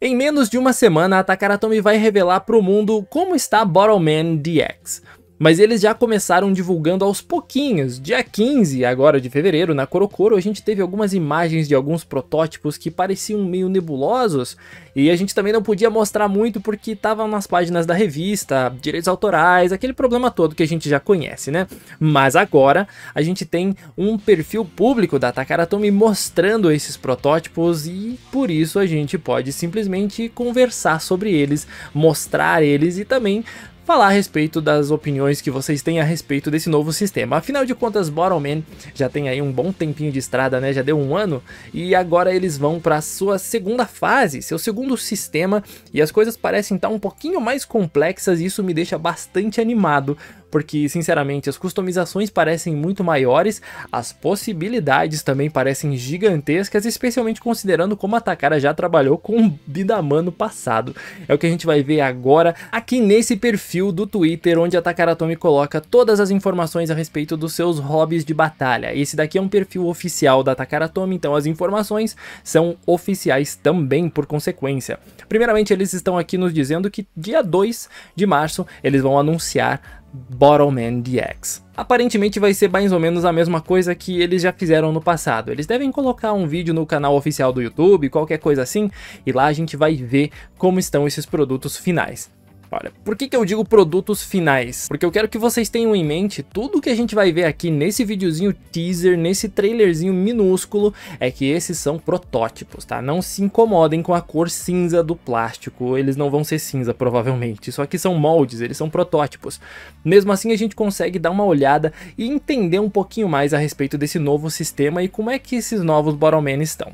Em menos de uma semana, a Takaratomi vai revelar para o mundo como está Bottleman DX. Mas eles já começaram divulgando aos pouquinhos. Dia 15, agora de fevereiro, na Corocoro, a gente teve algumas imagens de alguns protótipos que pareciam meio nebulosos. E a gente também não podia mostrar muito porque estavam nas páginas da revista, direitos autorais, aquele problema todo que a gente já conhece, né? Mas agora a gente tem um perfil público da Takaratomi mostrando esses protótipos e por isso a gente pode simplesmente conversar sobre eles, mostrar eles e também falar a respeito das opiniões que vocês têm a respeito desse novo sistema. Afinal de contas, Man já tem aí um bom tempinho de estrada, né? Já deu um ano e agora eles vão para sua segunda fase, seu segundo sistema e as coisas parecem estar tá um pouquinho mais complexas e isso me deixa bastante animado porque sinceramente as customizações parecem muito maiores, as possibilidades também parecem gigantescas, especialmente considerando como a Takara já trabalhou com Bidaman no passado. É o que a gente vai ver agora aqui nesse perfil do Twitter, onde a Takara Tomy coloca todas as informações a respeito dos seus hobbies de batalha. Esse daqui é um perfil oficial da Takara Tomy, então as informações são oficiais também por consequência. Primeiramente, eles estão aqui nos dizendo que dia 2 de março eles vão anunciar Bottleman DX. Aparentemente vai ser mais ou menos a mesma coisa que eles já fizeram no passado. Eles devem colocar um vídeo no canal oficial do YouTube, qualquer coisa assim, e lá a gente vai ver como estão esses produtos finais. Olha, por que, que eu digo produtos finais? Porque eu quero que vocês tenham em mente tudo que a gente vai ver aqui nesse videozinho teaser, nesse trailerzinho minúsculo, é que esses são protótipos, tá? Não se incomodem com a cor cinza do plástico, eles não vão ser cinza provavelmente, Só que são moldes, eles são protótipos. Mesmo assim a gente consegue dar uma olhada e entender um pouquinho mais a respeito desse novo sistema e como é que esses novos Borrowmen estão.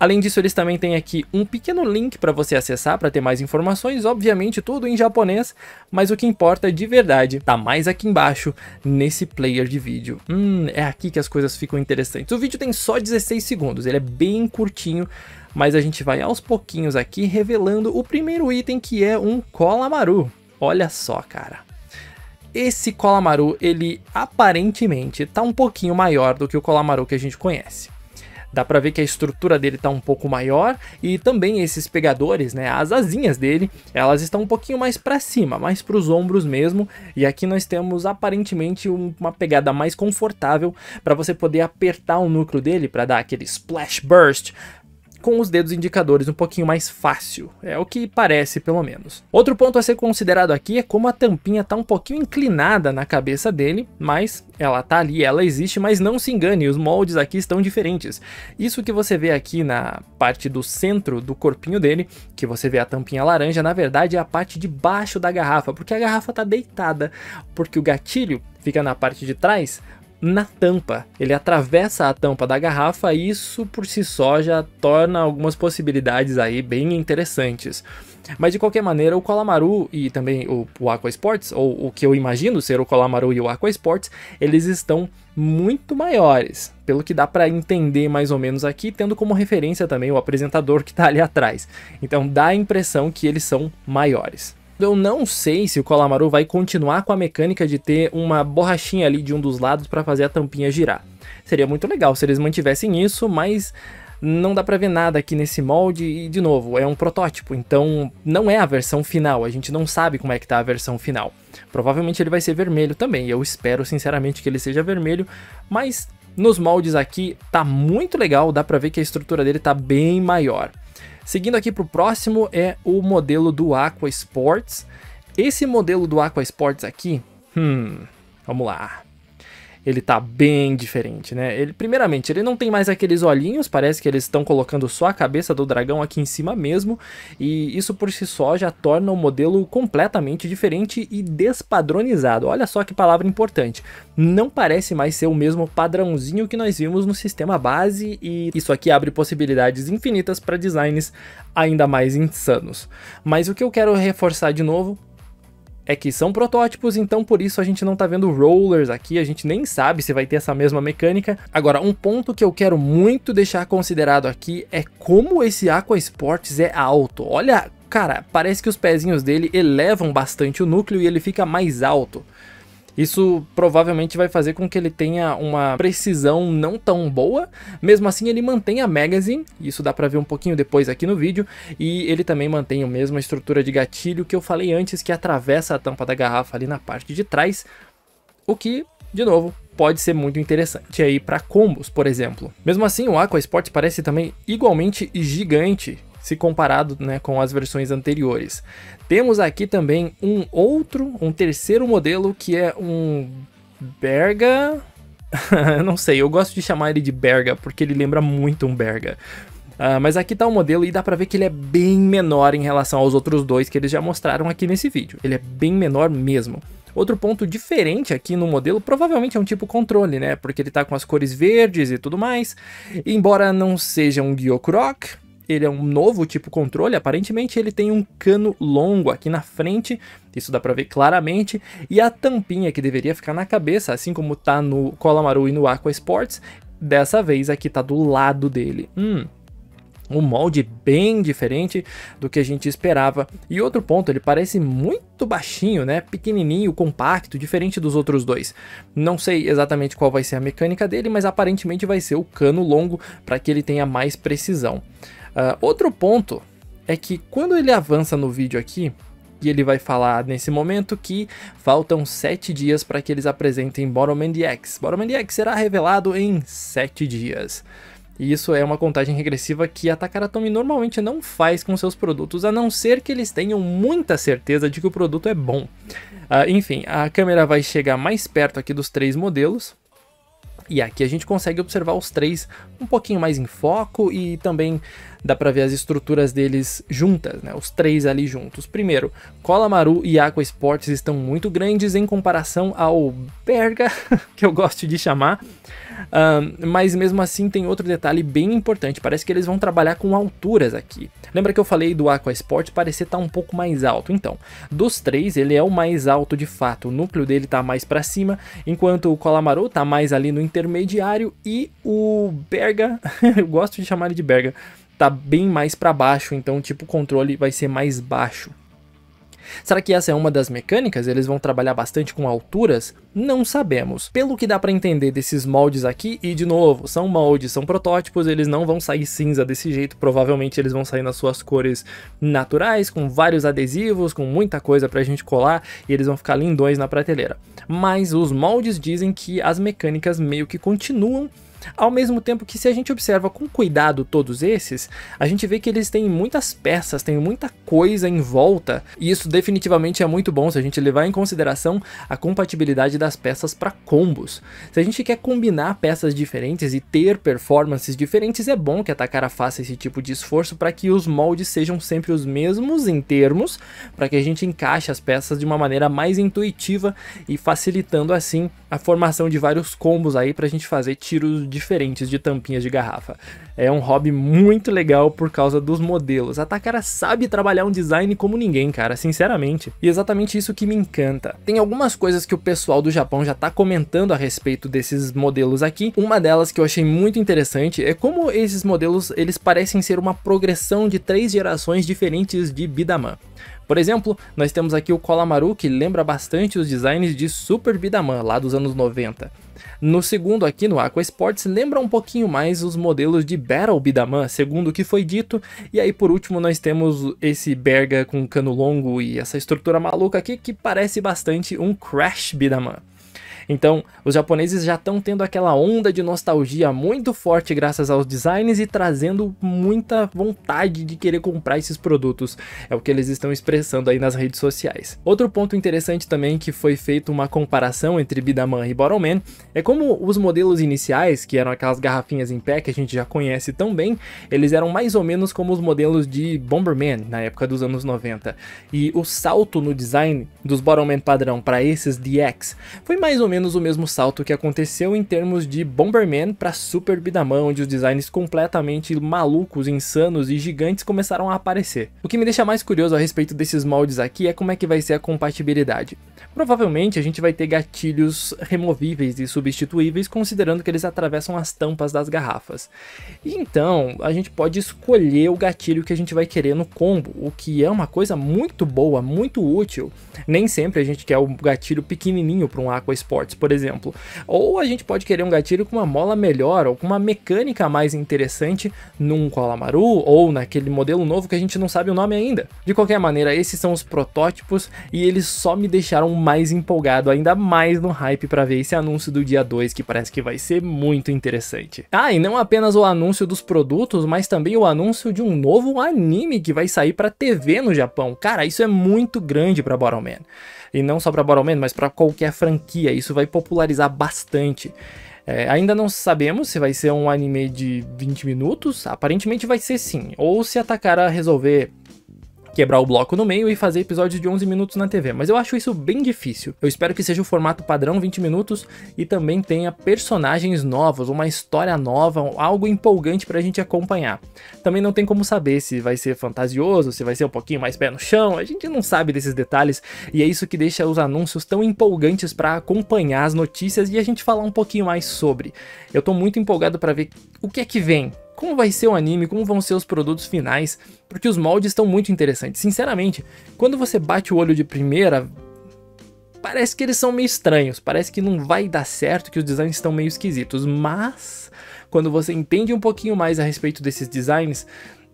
Além disso, eles também têm aqui um pequeno link para você acessar para ter mais informações, obviamente tudo em japonês, mas o que importa de verdade tá mais aqui embaixo nesse player de vídeo. Hum, é aqui que as coisas ficam interessantes. O vídeo tem só 16 segundos, ele é bem curtinho, mas a gente vai aos pouquinhos aqui revelando o primeiro item que é um Colamaru. Olha só, cara. Esse Colamaru, ele aparentemente tá um pouquinho maior do que o Colamaru que a gente conhece. Dá pra ver que a estrutura dele tá um pouco maior e também esses pegadores, né, as asinhas dele, elas estão um pouquinho mais para cima, mais para os ombros mesmo. E aqui nós temos aparentemente uma pegada mais confortável para você poder apertar o núcleo dele para dar aquele splash burst com os dedos indicadores um pouquinho mais fácil. É o que parece, pelo menos. Outro ponto a ser considerado aqui é como a tampinha está um pouquinho inclinada na cabeça dele, mas ela tá ali, ela existe, mas não se engane, os moldes aqui estão diferentes. Isso que você vê aqui na parte do centro do corpinho dele, que você vê a tampinha laranja, na verdade é a parte de baixo da garrafa, porque a garrafa tá deitada, porque o gatilho fica na parte de trás, na tampa. Ele atravessa a tampa da garrafa e isso por si só já torna algumas possibilidades aí bem interessantes. Mas de qualquer maneira, o Colamaru e também o, o Aqua Sports, ou o que eu imagino ser o Colamaru e o Aqua Sports, eles estão muito maiores, pelo que dá para entender mais ou menos aqui, tendo como referência também o apresentador que está ali atrás. Então dá a impressão que eles são maiores. Eu não sei se o Colamaru vai continuar com a mecânica de ter uma borrachinha ali de um dos lados para fazer a tampinha girar. Seria muito legal se eles mantivessem isso, mas não dá pra ver nada aqui nesse molde e, de novo, é um protótipo, então não é a versão final, a gente não sabe como é que tá a versão final. Provavelmente ele vai ser vermelho também, eu espero sinceramente que ele seja vermelho, mas nos moldes aqui tá muito legal, dá pra ver que a estrutura dele tá bem maior. Seguindo aqui para o próximo é o modelo do Aqua Sports. Esse modelo do Aqua Sports aqui, hum, vamos lá ele tá bem diferente, né? Ele, primeiramente, ele não tem mais aqueles olhinhos, parece que eles estão colocando só a cabeça do dragão aqui em cima mesmo, e isso por si só já torna o modelo completamente diferente e despadronizado. Olha só que palavra importante. Não parece mais ser o mesmo padrãozinho que nós vimos no sistema base, e isso aqui abre possibilidades infinitas para designs ainda mais insanos. Mas o que eu quero reforçar de novo é que são protótipos, então por isso a gente não tá vendo rollers aqui, a gente nem sabe se vai ter essa mesma mecânica. Agora, um ponto que eu quero muito deixar considerado aqui é como esse Aqua Sports é alto. Olha, cara, parece que os pezinhos dele elevam bastante o núcleo e ele fica mais alto. Isso provavelmente vai fazer com que ele tenha uma precisão não tão boa, mesmo assim ele mantém a magazine, isso dá para ver um pouquinho depois aqui no vídeo, e ele também mantém a mesma estrutura de gatilho que eu falei antes, que atravessa a tampa da garrafa ali na parte de trás, o que, de novo, pode ser muito interessante aí para combos, por exemplo. Mesmo assim, o Aqua Sport parece também igualmente gigante se comparado né, com as versões anteriores. Temos aqui também um outro, um terceiro modelo que é um Berga. não sei, eu gosto de chamar ele de Berga porque ele lembra muito um Berga. Uh, mas aqui está o modelo e dá para ver que ele é bem menor em relação aos outros dois que eles já mostraram aqui nesse vídeo. Ele é bem menor mesmo. Outro ponto diferente aqui no modelo provavelmente é um tipo controle, né? Porque ele tá com as cores verdes e tudo mais. Embora não seja um Gyokurok, ele é um novo tipo controle, aparentemente ele tem um cano longo aqui na frente, isso dá para ver claramente, e a tampinha que deveria ficar na cabeça, assim como tá no Colamaru e no Aqua Sports, dessa vez aqui tá do lado dele. Hum, um molde bem diferente do que a gente esperava. E outro ponto, ele parece muito baixinho, né? Pequenininho, compacto, diferente dos outros dois. Não sei exatamente qual vai ser a mecânica dele, mas aparentemente vai ser o cano longo para que ele tenha mais precisão. Uh, outro ponto é que quando ele avança no vídeo aqui, e ele vai falar nesse momento que faltam 7 dias para que eles apresentem Boromand X. Boromand X será revelado em 7 dias. E isso é uma contagem regressiva que a Takaratomi normalmente não faz com seus produtos, a não ser que eles tenham muita certeza de que o produto é bom. Uh, enfim, a câmera vai chegar mais perto aqui dos três modelos, e aqui a gente consegue observar os três um pouquinho mais em foco e também dá para ver as estruturas deles juntas, né? Os três ali juntos. Primeiro, Colamaru e Aqua Sports estão muito grandes em comparação ao Berga, que eu gosto de chamar mas mesmo assim tem outro detalhe bem importante, parece que eles vão trabalhar com alturas aqui. Lembra que eu falei do Aqua Sport parecer estar tá um pouco mais alto? Então, dos três ele é o mais alto de fato, o núcleo dele está mais para cima, enquanto o Colamaru está mais ali no intermediário e o Berga, eu gosto de chamar ele de Berga, está bem mais para baixo, então tipo o controle vai ser mais baixo. Será que essa é uma das mecânicas? Eles vão trabalhar bastante com alturas? Não sabemos. Pelo que dá para entender desses moldes aqui, e de novo, são moldes, são protótipos, eles não vão sair cinza desse jeito, provavelmente eles vão sair nas suas cores naturais, com vários adesivos, com muita coisa pra gente colar, e eles vão ficar lindões na prateleira. Mas os moldes dizem que as mecânicas meio que continuam ao mesmo tempo que, se a gente observa com cuidado todos esses, a gente vê que eles têm muitas peças, tem muita coisa em volta, e isso definitivamente é muito bom se a gente levar em consideração a compatibilidade das peças para combos. Se a gente quer combinar peças diferentes e ter performances diferentes, é bom que a Takara faça esse tipo de esforço para que os moldes sejam sempre os mesmos em termos, para que a gente encaixe as peças de uma maneira mais intuitiva e facilitando assim a formação de vários combos aí pra gente fazer tiros diferentes de tampinhas de garrafa. É um hobby muito legal por causa dos modelos. A Takara sabe trabalhar um design como ninguém, cara, sinceramente. E exatamente isso que me encanta. Tem algumas coisas que o pessoal do Japão já tá comentando a respeito desses modelos aqui. Uma delas que eu achei muito interessante é como esses modelos eles parecem ser uma progressão de três gerações diferentes de Bidaman. Por exemplo, nós temos aqui o Colamaru, que lembra bastante os designs de Super Bidaman, lá dos anos 90. No segundo aqui, no Aqua Sports, lembra um pouquinho mais os modelos de Battle Bidaman, segundo o que foi dito. E aí, por último, nós temos esse Berga com cano longo e essa estrutura maluca aqui, que parece bastante um Crash Bidaman. Então, os japoneses já estão tendo aquela onda de nostalgia muito forte graças aos designs e trazendo muita vontade de querer comprar esses produtos. É o que eles estão expressando aí nas redes sociais. Outro ponto interessante também que foi feito uma comparação entre Bidaman e Bottle Man é como os modelos iniciais, que eram aquelas garrafinhas em pé que a gente já conhece tão bem, eles eram mais ou menos como os modelos de Bomberman na época dos anos 90. E o salto no design dos Bottle Man padrão para esses DX foi mais ou menos menos o mesmo salto que aconteceu em termos de Bomberman para Super Bidamon, onde os designs completamente malucos, insanos e gigantes começaram a aparecer. O que me deixa mais curioso a respeito desses moldes aqui é como é que vai ser a compatibilidade. Provavelmente a gente vai ter gatilhos removíveis e substituíveis, considerando que eles atravessam as tampas das garrafas. Então, a gente pode escolher o gatilho que a gente vai querer no combo, o que é uma coisa muito boa, muito útil. Nem sempre a gente quer o um gatilho pequenininho para um Aqua Sport por exemplo. Ou a gente pode querer um gatilho com uma mola melhor ou com uma mecânica mais interessante num Colamaru ou naquele modelo novo que a gente não sabe o nome ainda. De qualquer maneira, esses são os protótipos e eles só me deixaram mais empolgado, ainda mais no hype para ver esse anúncio do dia 2 que parece que vai ser muito interessante. Ah, e não apenas o anúncio dos produtos, mas também o anúncio de um novo anime que vai sair para TV no Japão. Cara, isso é muito grande para Bottleman. E não só para Bottleman, mas para qualquer franquia. Isso vai popularizar bastante. É, ainda não sabemos se vai ser um anime de 20 minutos, aparentemente vai ser sim, ou se a Takara resolver quebrar o bloco no meio e fazer episódios de 11 minutos na TV, mas eu acho isso bem difícil. Eu espero que seja o formato padrão 20 minutos e também tenha personagens novos, uma história nova, algo empolgante pra gente acompanhar. Também não tem como saber se vai ser fantasioso, se vai ser um pouquinho mais pé no chão, a gente não sabe desses detalhes e é isso que deixa os anúncios tão empolgantes para acompanhar as notícias e a gente falar um pouquinho mais sobre. Eu tô muito empolgado para ver o que é que vem como vai ser o anime, como vão ser os produtos finais, porque os moldes estão muito interessantes. Sinceramente, quando você bate o olho de primeira, parece que eles são meio estranhos, parece que não vai dar certo, que os designs estão meio esquisitos, mas quando você entende um pouquinho mais a respeito desses designs,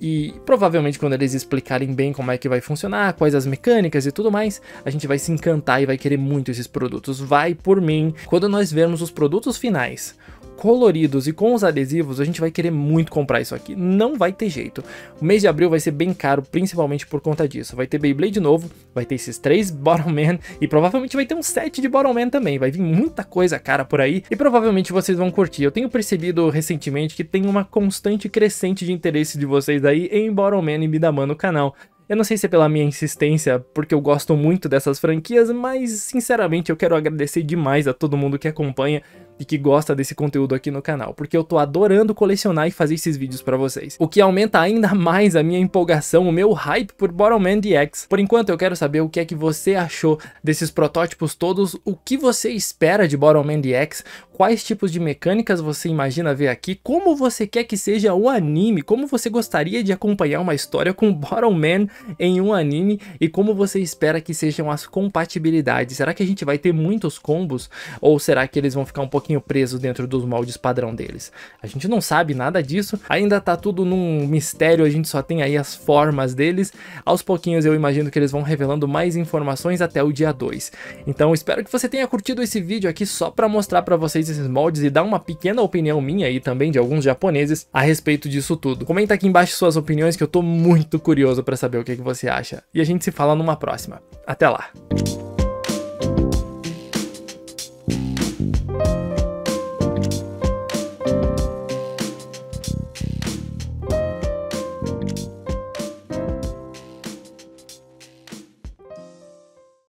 e provavelmente quando eles explicarem bem como é que vai funcionar, quais as mecânicas e tudo mais, a gente vai se encantar e vai querer muito esses produtos. Vai por mim. Quando nós vermos os produtos finais, coloridos e com os adesivos, a gente vai querer muito comprar isso aqui. Não vai ter jeito. O mês de abril vai ser bem caro, principalmente por conta disso. Vai ter Beyblade novo, vai ter esses três Bottleman e provavelmente vai ter um set de Bottleman também. Vai vir muita coisa cara por aí e provavelmente vocês vão curtir. Eu tenho percebido recentemente que tem uma constante crescente de interesse de vocês aí em Bottom e Midaman no canal. Eu não sei se é pela minha insistência, porque eu gosto muito dessas franquias, mas sinceramente eu quero agradecer demais a todo mundo que acompanha, e que gosta desse conteúdo aqui no canal, porque eu tô adorando colecionar e fazer esses vídeos para vocês, o que aumenta ainda mais a minha empolgação, o meu hype por Borrowman DX. Por enquanto eu quero saber o que é que você achou desses protótipos todos, o que você espera de Borrowman DX, quais tipos de mecânicas você imagina ver aqui, como você quer que seja o anime, como você gostaria de acompanhar uma história com Borrowman em um anime e como você espera que sejam as compatibilidades. Será que a gente vai ter muitos combos ou será que eles vão ficar um pouquinho pouquinho preso dentro dos moldes padrão deles. A gente não sabe nada disso, ainda tá tudo num mistério, a gente só tem aí as formas deles. Aos pouquinhos eu imagino que eles vão revelando mais informações até o dia 2. Então espero que você tenha curtido esse vídeo aqui só para mostrar para vocês esses moldes e dar uma pequena opinião minha e também de alguns japoneses a respeito disso tudo. Comenta aqui embaixo suas opiniões que eu tô muito curioso para saber o que, que você acha. E a gente se fala numa próxima. Até lá!